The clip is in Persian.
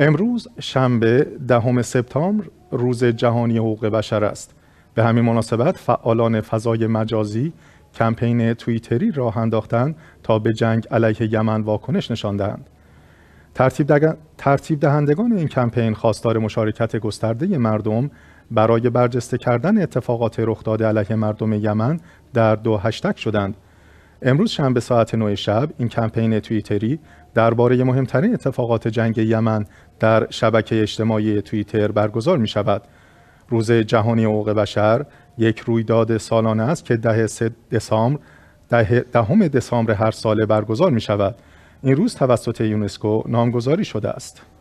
امروز شنبه دهم سپتامبر روز جهانی حقوق بشر است. به همین مناسبت فعالان فضای مجازی کمپین توییتری راه انداختند تا به جنگ علیه یمن واکنش نشان دهند. ترتیب, دهندگان این کمپین خواستار مشارکت گسترده مردم برای برجسته کردن اتفاقات رخ داده علیه مردم یمن در دو هشتگ شدند. امروز شنبه ساعت 9 شب این کمپین توییتری درباره مهمترین اتفاقات جنگ یمن در شبکه اجتماعی توییتر برگزار می شود. روز جهانی حقوق بشر یک رویداد سالانه است که ده دسامبر ده دهم دسامبر هر ساله برگزار می شود. این روز توسط یونسکو نامگذاری شده است.